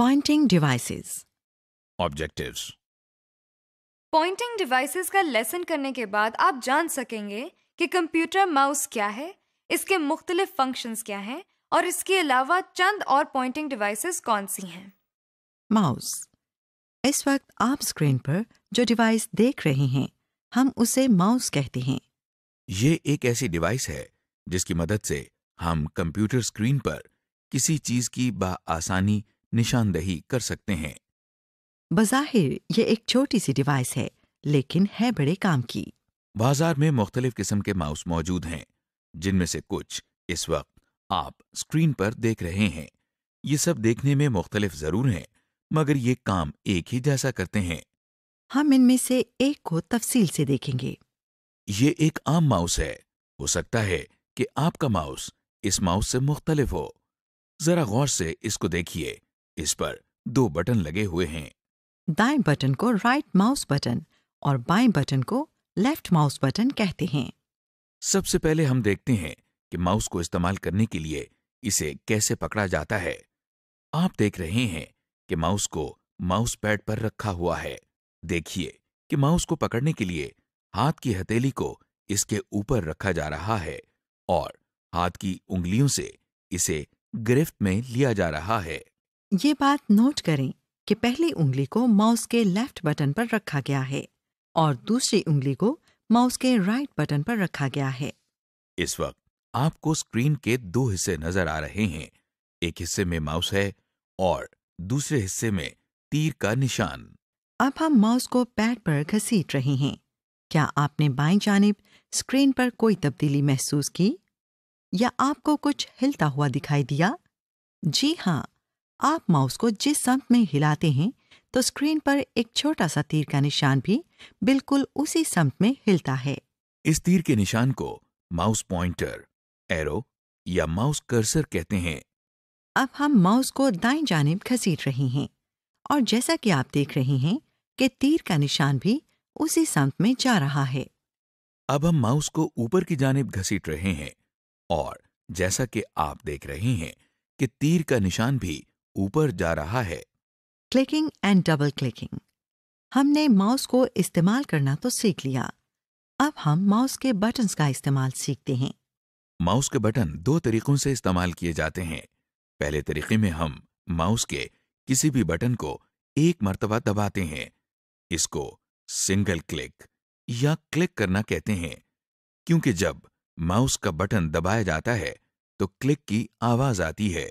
Poynting devices objectives pointing devices का lesson करने के बाद आप जान सकेंगे कि कंप्यूटर माउस क्या है इसके मुख्तलिफ फंक्शंस क्या हैं और इसके अलावा चंद और पॉइंटिंग डिवाइसेस कौन सी हैं माउस इस वक्त आप स्क्रीन पर जो डिवाइस देख रहे हैं हम उसे माउस कहते हैं ये एक ऐसी डिवाइस है जिसकी मदद से हम कंप्यूटर स्क्रीन पर किसी चीज की बा आसानी निशानदही कर सकते हैं बज़ाहिर ये एक छोटी सी डिवाइस है लेकिन है बड़े काम की बाजार में मुख्तलिफ किस्म के माउस मौजूद हैं जिनमें से कुछ इस वक्त आप स्क्रीन पर देख रहे हैं ये सब देखने में मुख्तलिफ जरूर हैं मगर ये काम एक ही जैसा करते हैं हम इनमें से एक को तफसील से देखेंगे ये एक आम माउस है हो सकता है कि आपका माउस इस माउस से मुख्तलिफ हो जरा गौर से इसको देखिए इस पर दो बटन लगे हुए हैं दाएं बटन को राइट माउस बटन और बाएं बटन को लेफ्ट माउस बटन कहते हैं सबसे पहले हम देखते हैं कि माउस को इस्तेमाल करने के लिए इसे कैसे पकड़ा जाता है आप देख रहे हैं कि माउस को माउस पैड पर रखा हुआ है देखिए कि माउस को पकड़ने के लिए हाथ की हथेली को इसके ऊपर रखा जा रहा है और हाथ की उंगलियों से इसे गिरफ्त में लिया जा रहा है ये बात नोट करें कि पहली उंगली को माउस के लेफ्ट बटन पर रखा गया है और दूसरी उंगली को माउस के राइट बटन पर रखा गया है इस वक्त आपको स्क्रीन के दो हिस्से नजर आ रहे हैं एक हिस्से में माउस है और दूसरे हिस्से में तीर का निशान अब हम माउस को पैड पर घसीट रहे हैं क्या आपने बाई जानब स्क्रीन पर कोई तब्दीली महसूस की या आपको कुछ हिलता हुआ दिखाई दिया जी हाँ आप माउस को जिस संत में हिलाते हैं तो स्क्रीन पर एक छोटा सा तीर का निशान भी बिल्कुल उसी संत में हिलता है इस तीर के निशान को माउस पॉइंटर एरो या माउस कर्सर कहते हैं अब हम माउस को दाएं जानब घसीट रहे हैं और जैसा कि आप देख रहे हैं कि तीर का निशान भी उसी संत में जा रहा है अब हम माउस को ऊपर की जानब घसीट रहे हैं और जैसा कि आप देख रहे हैं कि तीर का निशान भी ऊपर जा रहा है क्लिकिंग एंड डबल क्लिकिंग हमने माउस को इस्तेमाल करना तो सीख लिया अब हम माउस के बटन्स का इस्तेमाल सीखते हैं माउस के बटन दो तरीकों से इस्तेमाल किए जाते हैं पहले तरीके में हम माउस के किसी भी बटन को एक मरतबा दबाते हैं इसको सिंगल क्लिक या क्लिक करना कहते हैं क्योंकि जब माउस का बटन दबाया जाता है तो क्लिक की आवाज आती है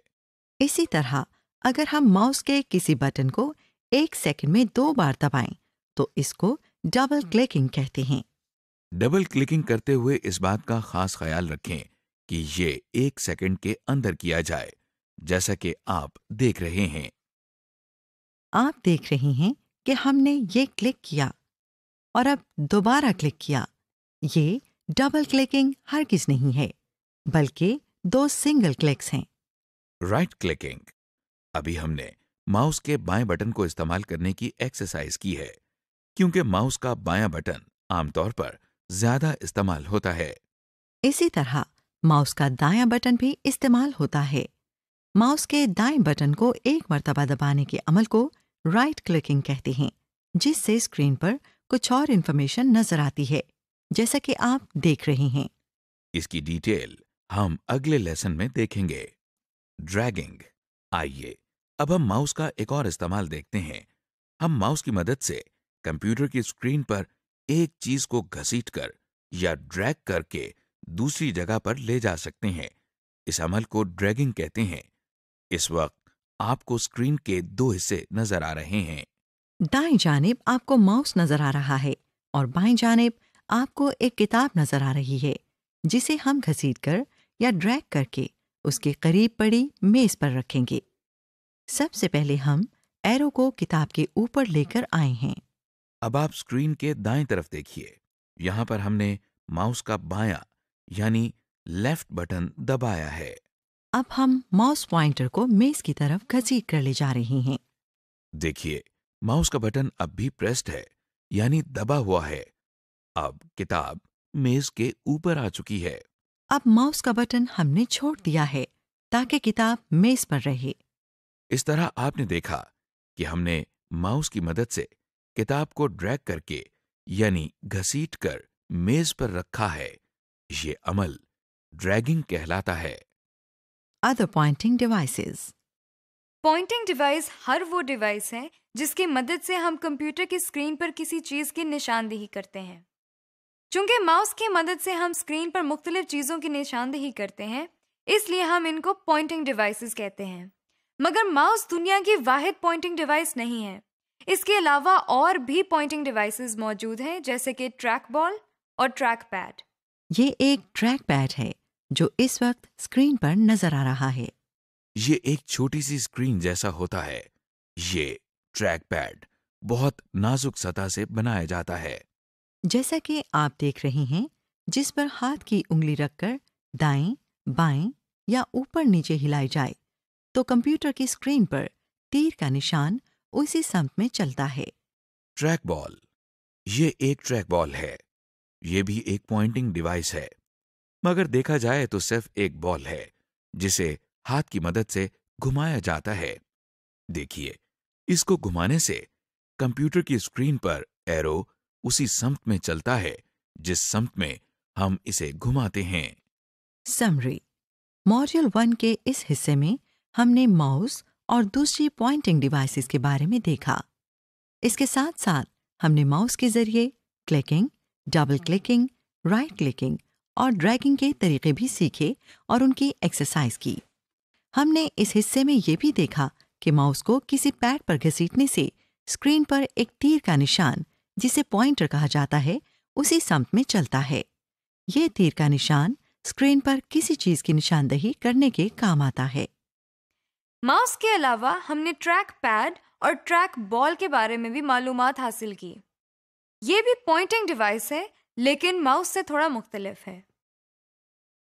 इसी तरह अगर हम माउस के किसी बटन को एक सेकंड में दो बार दबाएं तो इसको डबल हम्म। क्लिकिंग कहते हैं डबल क्लिकिंग करते हुए इस बात का खास ख्याल रखें कि ये एक सेकंड के अंदर किया जाए जैसा कि आप देख रहे हैं आप देख रहे हैं कि हमने ये क्लिक किया और अब दोबारा क्लिक किया ये डबल क्लिकिंग हर किस नहीं है बल्कि दो सिंगल क्लिक्स हैं राइट क्लिकिंग अभी हमने माउस के बाएं बटन को इस्तेमाल करने की एक्सरसाइज की है क्योंकि माउस का बायां बटन आमतौर पर ज्यादा इस्तेमाल होता है इसी तरह माउस का दायां बटन भी इस्तेमाल होता है माउस के दाएं बटन को एक मरतबा दबाने के अमल को राइट क्लिकिंग कहते हैं जिससे स्क्रीन पर कुछ और इन्फॉर्मेशन नजर आती है जैसा कि आप देख रहे हैं इसकी डिटेल हम अगले लेसन में देखेंगे ड्रैगिंग आइए अब हम माउस का एक और इस्तेमाल देखते हैं हम माउस की मदद से कंप्यूटर की स्क्रीन पर एक चीज को घसीटकर या ड्रैग करके दूसरी जगह पर ले जा सकते हैं इस अमल को ड्रैगिंग कहते हैं इस वक्त आपको स्क्रीन के दो हिस्से नजर आ रहे हैं दाएं जानब आपको माउस नजर आ रहा है और बाएं जानब आपको एक किताब नजर आ रही है जिसे हम घसीट कर या ड्रैग करके उसके करीब पड़ी मेज पर रखेंगे सबसे पहले हम एरो को किताब के ऊपर लेकर आए हैं अब आप स्क्रीन के दाएं तरफ देखिए यहाँ पर हमने माउस का बायां यानी लेफ्ट बटन दबाया है अब हम माउस पॉइंटर को मेज की तरफ घसीट कर ले जा रहे हैं देखिए माउस का बटन अब भी प्रेस्ड है यानी दबा हुआ है अब किताब मेज के ऊपर आ चुकी है अब माउस का बटन हमने छोड़ दिया है ताकि किताब मेज पर रहे इस तरह आपने देखा कि हमने माउस की मदद से किताब को ड्रैग करके यानी घसीट कर मेज पर रखा है ये अमल ड्रैगिंग कहलाता है other pointing devices pointing device हर वो डिवाइस है जिसकी मदद से हम कंप्यूटर की स्क्रीन पर किसी चीज की निशानदेही करते हैं चूंकि माउस की मदद से हम स्क्रीन पर मुख्तलिफ चीज़ों की निशानदेही करते हैं इसलिए हम इनको पॉइंटिंग डिवाइसेस कहते हैं मगर माउस दुनिया की वाहिद पॉइंटिंग डिवाइस नहीं है इसके अलावा और भी पॉइंटिंग डिवाइसेस मौजूद हैं जैसे कि ट्रैक बॉल और ट्रैक पैड ये एक ट्रैक पैड है जो इस वक्त स्क्रीन पर नजर आ रहा है ये एक छोटी सी स्क्रीन जैसा होता है ये ट्रैक पैड बहुत नाजुक सतह से बनाया जाता है जैसा कि आप देख रहे हैं जिस पर हाथ की उंगली रखकर दाएं, बाएं या ऊपर नीचे हिलाई जाए तो कंप्यूटर की स्क्रीन पर तीर का निशान उसी संप में चलता है ट्रैक बॉल ये एक ट्रैक बॉल है ये भी एक पॉइंटिंग डिवाइस है मगर देखा जाए तो सिर्फ एक बॉल है जिसे हाथ की मदद से घुमाया जाता है देखिए इसको घुमाने से कंप्यूटर की स्क्रीन पर एरो उसी समत में चलता है जिस समत में हम इसे घुमाते हैं समरी मॉड्यूल वन के इस हिस्से में हमने माउस और दूसरी पॉइंटिंग डिवाइसेस के बारे में देखा इसके साथ साथ हमने माउस के जरिए clicking double clicking right clicking और ड्रैगिंग के तरीके भी सीखे और उनकी एक्सरसाइज की हमने इस हिस्से में यह भी देखा कि माउस को किसी पैड पर घसीटने से स्क्रीन पर एक तीर का निशान जिसे पॉइंटर कहा जाता है उसी सम्त में चलता है यह तीर का निशान स्क्रीन पर किसी चीज की निशानदेही करने के काम आता है माउस के अलावा हमने ट्रैक पैड और ट्रैक बॉल के बारे में भी मालूम हासिल की ये भी पॉइंटिंग डिवाइस है लेकिन माउस से थोड़ा मुख्तलिफ है